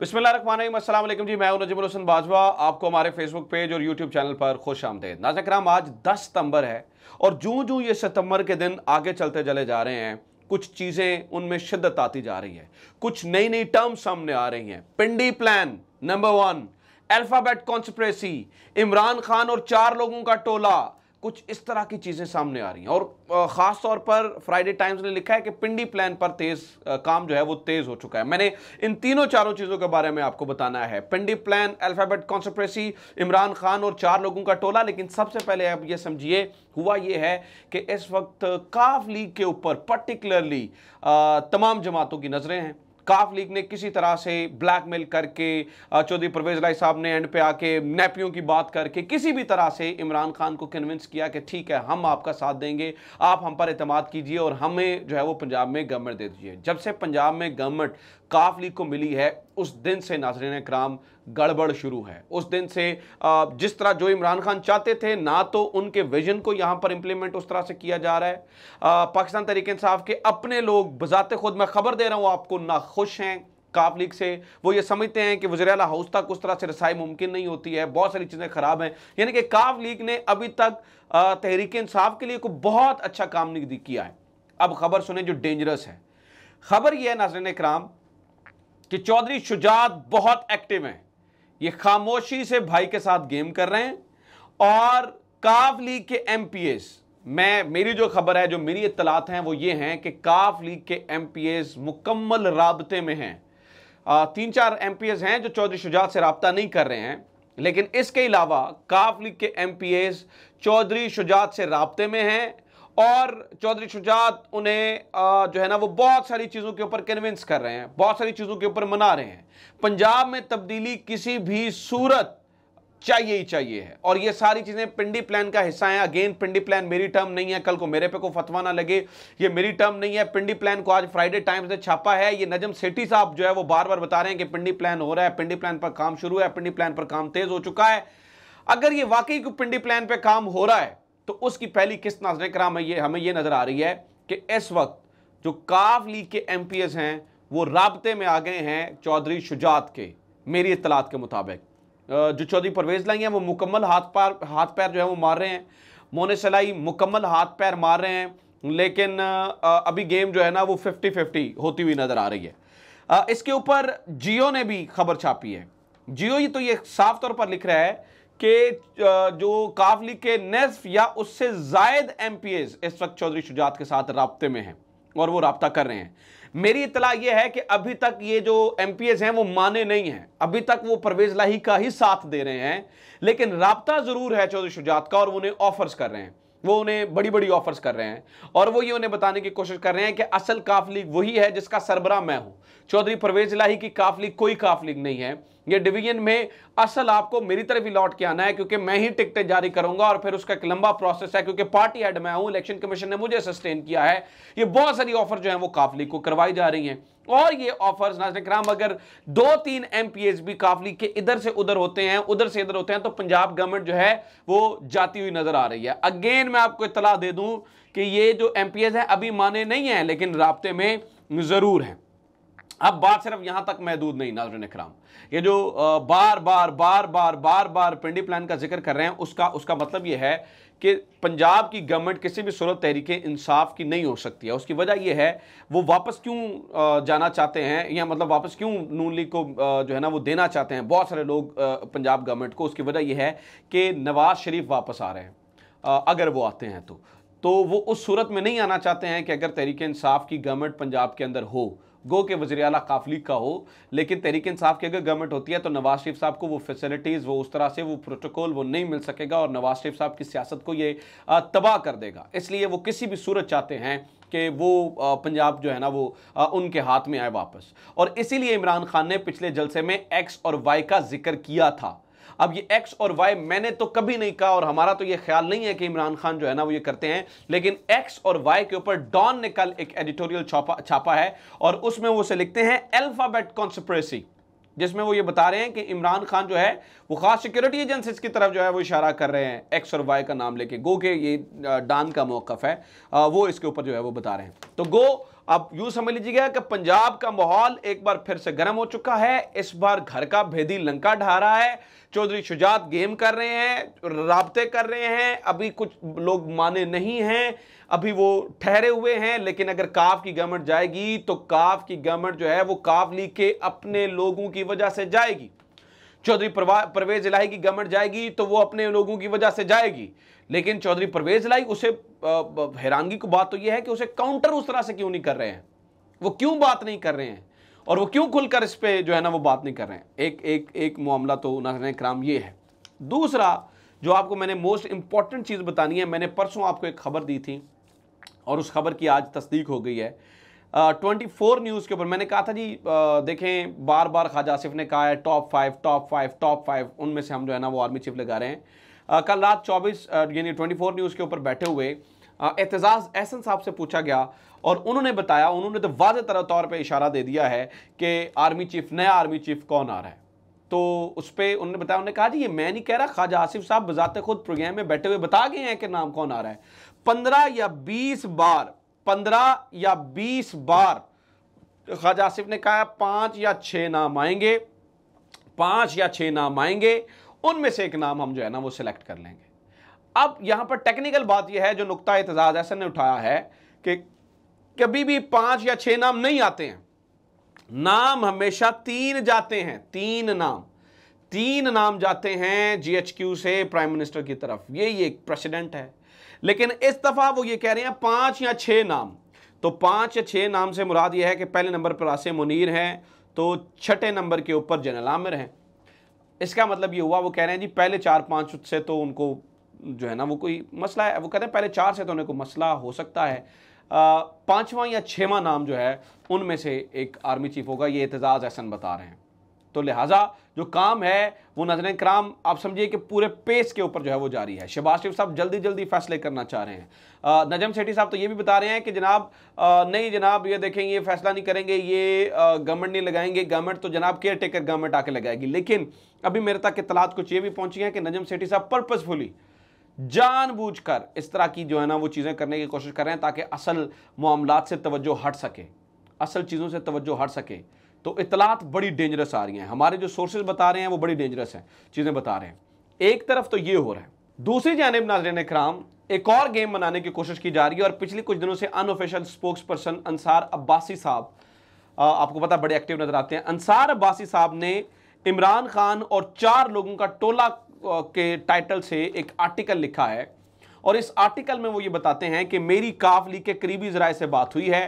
बिस्मिल्लाम जी मैं नजीम हसन बाजवा आपको हमारे फेसबुक पेज और यूट्यूब चैनल पर खुश आमदेद नाजकराम आज 10 सितंबर है और जू जू ये सितंबर के दिन आगे चलते चले जा रहे हैं कुछ चीज़ें उनमें शिद्दत आती जा रही है कुछ नई नई टर्म सामने आ रही हैं Pindi plan number one alphabet conspiracy Imran Khan और चार लोगों का टोला कुछ इस तरह की चीज़ें सामने आ रही हैं और ख़ास तौर पर फ्राइडे टाइम्स ने लिखा है कि पिंडी प्लान पर तेज़ काम जो है वो तेज़ हो चुका है मैंने इन तीनों चारों चीज़ों के बारे में आपको बताना है Pindi plan alphabet conspiracy Imran Khan और चार लोगों का टोला लेकिन सबसे पहले आप ये समझिए हुआ ये है कि इस वक्त काफ लीग के ऊपर पर्टिकुलरली तमाम जमातों की नज़रें हैं काफ लीग ने किसी तरह से ब्लैकमेल करके चौधरी परवेज राय साहब ने एंड पे आके नेपियों की बात करके किसी भी तरह से इमरान खान को कन्विंस किया कि ठीक है हम आपका साथ देंगे आप हम पर अतमाद कीजिए और हमें जो है वो पंजाब में गवर्नमेंट दे दीजिए जब से पंजाब में गवर्नमेंट काफ लीग को मिली है उस दिन से नाजरन कराम गड़बड़ शुरू है उस दिन से जिस तरह जो इमरान खान चाहते थे ना तो उनके विजन को यहाँ पर इम्प्लीमेंट उस तरह से किया जा रहा है पाकिस्तान तरीके इंसाफ के अपने लोग बजाते खुद मैं खबर दे रहा हूँ आपको ना खुश हैं काफ लीग से वो ये समझते हैं कि वजर हाउस तक उस तरह से रसाई मुमकिन नहीं होती है बहुत सारी चीज़ें ख़राब हैं यानी कि काफ लीग ने अभी तक तहरीक इंसाफ के लिए कोई बहुत अच्छा काम नहीं किया है अब खबर सुने जो डेंजरस है खबर यह है नाजरन कराम कि चौधरी शुजात बहुत एक्टिव हैं ये खामोशी से भाई के साथ गेम कर रहे हैं और काफ लीग के एम मैं मेरी जो खबर है जो मेरी इतलात हैं वो ये हैं कि काफ लीग के एम मुकम्मल रबते में हैं आ, तीन चार एम हैं जो चौधरी शुजात से रबता नहीं कर रहे हैं लेकिन इसके अलावा काफ लीग के एम चौधरी शुजात से रबते में हैं और चौधरी शुजात उन्हें जो है ना वो बहुत सारी चीज़ों के ऊपर कन्विंस कर रहे हैं बहुत सारी चीज़ों के ऊपर मना रहे हैं पंजाब में तब्दीली किसी भी सूरत चाहिए ही चाहिए है और ये सारी चीज़ें पिंडी प्लान का हिस्सा है अगेन पिंडी प्लान मेरी टर्म नहीं है कल को मेरे पे को फतवा ना लगे ये मेरी टर्म नहीं है पिंडी प्लान को आज फ्राइडे टाइम्स ने छापा है ये नजम सेठी साहब जो है वो बार बार बता रहे हैं कि पिंडी प्लान हो रहा है पिंडी प्लान पर काम शुरू है पिंडी प्लान पर काम तेज हो चुका है अगर ये वाकई पिंडी प्लान पर काम हो रहा है तो उसकी पहली किस्त नाजर कराम ये हमें ये नज़र आ रही है कि इस वक्त जो काफ लीग के एम पी एस हैं वो रबते में आ गए हैं चौधरी शुजात के मेरी इतलात के मुताबिक जो चौधरी परवेज लाई हैं वो मुकम्मल हाथ पैर हाथ पैर जो है वो मार रहे हैं मोने सलाई मुकम्मल हाथ पैर मार रहे हैं लेकिन अभी गेम जो है ना वो फिफ्टी फिफ्टी होती हुई नज़र आ रही है इसके ऊपर जियो ने भी खबर छापी है जियो ये तो ये साफ तौर पर लिख रहा है कि जो काफ लीग के नेफ या उससे जायद एम इस वक्त चौधरी शुजात के साथ रबते में हैं और वो रबता कर रहे हैं मेरी इतला यह है कि अभी तक ये जो एम हैं वो माने नहीं हैं अभी तक वो परवेज लाही का ही साथ दे रहे हैं लेकिन रबता ज़रूर है चौधरी शुजात का और उन्हें ऑफर्स कर रहे हैं वो उन्हें बड़ी बड़ी ऑफर्स कर रहे हैं और वो ये उन्हें बताने की कोशिश कर रहे हैं कि असल काफ लीग वही है जिसका सरबरा मैं हूँ चौधरी परवेज लाही की काफ लीग कोई काफ लीग नहीं है ये डिवीजन में असल आपको मेरी तरफ ही लौट के आना है क्योंकि मैं ही टिकटें जारी करूंगा और फिर उसका एक लंबा प्रोसेस है क्योंकि पार्टी हेड मैं हूं इलेक्शन कमीशन ने मुझे सस्टेन किया है ये बहुत सारी ऑफर जो है वो काफली को करवाई जा रही है और ये ऑफर्स नाजन कराम अगर दो तीन एम भी काफली के इधर से उधर होते हैं उधर से इधर होते हैं तो पंजाब गवर्नमेंट जो है वो जाती हुई नजर आ रही है अगेन मैं आपको इतला दे दूं कि ये जो एम है अभी माने नहीं है लेकिन रबते में ज़रूर हैं अब बात सिर्फ यहां तक महदूद नहीं नाजरन कराम ये जो बार बार बार बार बार बार पिंडी प्लान का जिक्र कर रहे हैं उसका उसका मतलब ये है कि पंजाब की गवर्नमेंट किसी भी सूरत तहरीक इंसाफ की नहीं हो सकती है उसकी वजह यह है वो वापस क्यों जाना चाहते हैं या मतलब वापस क्यों नून लीग को जो है ना वो देना चाहते हैं बहुत सारे लोग पंजाब गवर्नमेंट को उसकी वजह यह है कि नवाज शरीफ वापस आ रहे हैं अगर वो आते हैं तो तो वो उस सूरत में नहीं आना चाहते हैं कि अगर तहरीक इंसाफ की गवर्नमेंट पंजाब के अंदर हो गो के वजी अला काफली का हो लेकिन तहरीक इंसाफ की अगर गवर्नमेंट होती है तो नवाज शरीफ साहब को वो फैसिलिटीज़ वो उस तरह से वो प्रोटोकॉल वो नहीं मिल सकेगा और नवाज शरीफ साहब की सियासत को ये तबाह कर देगा इसलिए वो किसी भी सूरत चाहते हैं कि वो पंजाब जो है ना वो उनके हाथ में आए वापस और इसीलिए इमरान खान ने पिछले जलसे में एक्स और वाई का जिक्र किया था अब ये एक्स और वाई मैंने तो कभी नहीं कहा और हमारा तो ये ख्याल नहीं है कि इमरान खान जो है ना वो ये करते हैं लेकिन एक्स और वाई के ऊपर डॉन ने कल एक एडिटोरियल छापा छापा है और उसमें वो उसे लिखते हैं एल्फाबेट कॉन्सप्रेसी जिसमें वो ये बता रहे हैं कि इमरान खान जो है वो खास सिक्योरिटी एजेंसीज की तरफ जो है वो इशारा कर रहे हैं एक्स और वाई का नाम लेके गो के ये डान का मौकफ है वो इसके ऊपर जो है वो बता रहे हैं तो गो अब यूं समझ लीजिएगा कि पंजाब का माहौल एक बार फिर से गर्म हो चुका है इस बार घर का भेदी लंका ढा रहा है चौधरी शुजात गेम कर रहे हैं रबते कर रहे हैं अभी कुछ लोग माने नहीं हैं अभी वो ठहरे हुए हैं लेकिन अगर काफ की गवर्नमेंट जाएगी तो काफ की गवर्नमेंट जो है वो काफ लीग के अपने लोगों की वजह से जाएगी चौधरी परवेज इलाही की गवर्नमेंट जाएगी तो वो अपने लोगों की वजह से जाएगी लेकिन चौधरी परवेज इलाही उसे हैरानगी को बात तो ये है कि उसे काउंटर उस तरह से क्यों नहीं कर रहे हैं वो क्यों बात नहीं कर रहे हैं और वो क्यों खुलकर इस पर जो है ना वो बात नहीं कर रहे हैं एक एक एक मामला तो नाजन कराम ये है दूसरा जो आपको मैंने मोस्ट इंपॉर्टेंट चीज़ बतानी है मैंने परसों आपको एक खबर दी थी और उस खबर की आज तस्दीक हो गई है ट्वेंटी फोर न्यूज़ के ऊपर मैंने कहा था जी आ, देखें बार बार ख्वाजा आसिफ ने कहा है top five top five top five उनमें से हम जो है ना वो आर्मी चीफ लगा रहे हैं आ, कल रात चौबीस यानी ट्वेंटी फोर न्यूज़ के ऊपर बैठे हुए एतजाज़ एहसन साहब से पूछा गया और उन्होंने बताया उन्होंने तो वाज तरह तौर पर इशारा दे दिया है कि आर्मी चीफ नया आर्मी चीफ कौन आ रहा है तो उस पर उन्होंने बताया उन्होंने कहा जी ये मैं नहीं कह रहा ख्वाजा आसिफ साहब बजाते खुद प्रोग्राम में बैठे हुए बता गए हैं कि नाम कौन आ रहा है पंद्रह या बीस बार पंद्रह या बीस बार ख्वाजा आसिफ ने कहा पांच या छह नाम आएंगे पांच या छह नाम आएंगे उनमें से एक नाम हम जो है ना वो सिलेक्ट कर लेंगे अब यहां पर टेक्निकल बात यह है जो नुकता एतजाज ऐसा ने उठाया है कि कभी भी पांच या छह नाम नहीं आते हैं नाम हमेशा तीन जाते हैं तीन नाम तीन नाम जाते हैं जीएचक्यू से प्राइम मिनिस्टर की तरफ ये ये एक प्रेसिडेंट है लेकिन इस दफा वो ये कह रहे हैं पांच या छह नाम तो पांच या छह नाम से मुराद ये है कि पहले नंबर पर आसे मुनीर हैं तो छठे नंबर के ऊपर जनरल आमिर हैं इसका मतलब ये हुआ वो कह रहे हैं जी पहले चार पाँच से तो उनको जो है ना वो कोई मसला है वो कहते हैं पहले चार से तो उन्हें कोई मसला हो सकता है पाँचवा या छवा नाम जो है उनमें से एक आर्मी चीफ होगा ये एतजाज़ एहसन बता रहे हैं तो लिहाजा जो काम है वो नजर कराम आप समझिए कि पूरे पेस के ऊपर जो है वो जारी है शहबाज शरीफ साहब जल्दी जल्दी फैसले करना चाह रहे हैं नजम सेठी साहब तो ये भी बता रहे हैं कि जनाब नहीं जनाब ये देखेंगे ये फैसला नहीं करेंगे ये गवर्नमेंट नहीं लगाएंगे गवर्नमेंट तो जनाब केयर टेकर गवर्नमेंट आके लगाएगी लेकिन अभी मेरे तक इतलात कुछ ये भी पहुंची है कि नजम सेठी साहब पर्पजफुली जानबूझकर इस तरह की जो है ना वो चीज़ें करने की कोशिश कर रहे हैं ताकि असल मामला से तवज्जो हट सके असल चीज़ों से तवज्जो हट सके तो इतलात बड़ी डेंजरस आ रही हैं हमारे जो सोर्सेज बता रहे हैं वो बड़ी डेंजरस हैं चीज़ें बता रहे हैं एक तरफ तो ये हो रहा है दूसरी जानब नाजरन कराम एक और गेम बनाने की कोशिश की जा रही है और पिछले कुछ दिनों से unofficial spokesperson Ansar Abbasi साहब आपको पता बड़े एक्टिव नजर आते हैं अंसार अब्बासी साहब ने इमरान खान और चार लोगों का टोला के टाइटल से एक आर्टिकल लिखा है और इस आर्टिकल में वो ये बताते हैं कि मेरी काफली के करीबी जराए से बात हुई है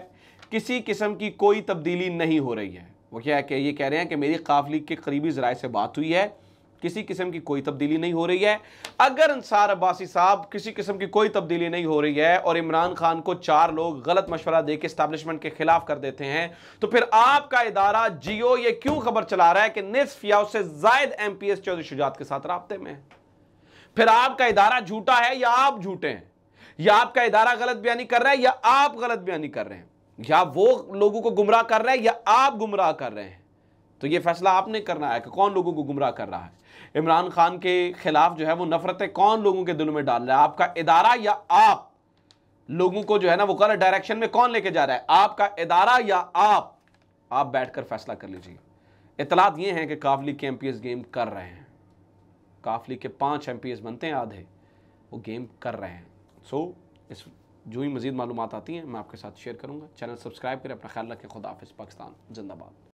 किसी किस्म की कोई तब्दीली नहीं हो रही है वो क्या है ये कह रहे हैं कि मेरी काफ लीग के करीबी जराए से बात हुई है किसी किस्म की कोई तब्दीली नहीं हो रही है अगर अंसार अब्बासी साहब किसी किस्म की कोई तब्दीली नहीं हो रही है और इमरान खान को चार लोग गलत मशवरा दे के स्टैब्लिशमेंट के खिलाफ कर देते हैं तो फिर आपका इदारा जियो ये क्यों खबर चला रहा है कि निसफ या उससे जायद M P S Chaudhry Shujaat के साथ रबते में फिर आपका इदारा झूठा है या आप झूठे हैं या आपका इदारा गलत बयानी कर रहा है या आप गलत बयानी कर रहे हैं या वो लोगों को गुमराह कर रहे हैं या आप गुमराह कर रहे हैं तो ये फैसला आपने करना है कि कौन लोगों को गुमराह कर रहा है इमरान खान के खिलाफ जो है वो नफरतें कौन लोगों के दिलों में डाल रहा है आपका इदारा या आप लोगों को जो है ना वो गलत डायरेक्शन में कौन लेके जा रहा है आपका इदारा या आप आप बैठकर फैसला कर लीजिए इतलात ये हैं कि काफली के एम गेम कर रहे हैं काफली के पांच एम बनते हैं आधे वो गेम कर रहे हैं सो so, इस जो ही मज़ीद मालूम आती हैं मैं आपके साथ शेयर करूँगा चैनल सब्सक्राइब करें अपना ख्याल रखें खुदा पाकिस्तान जिंदाबाद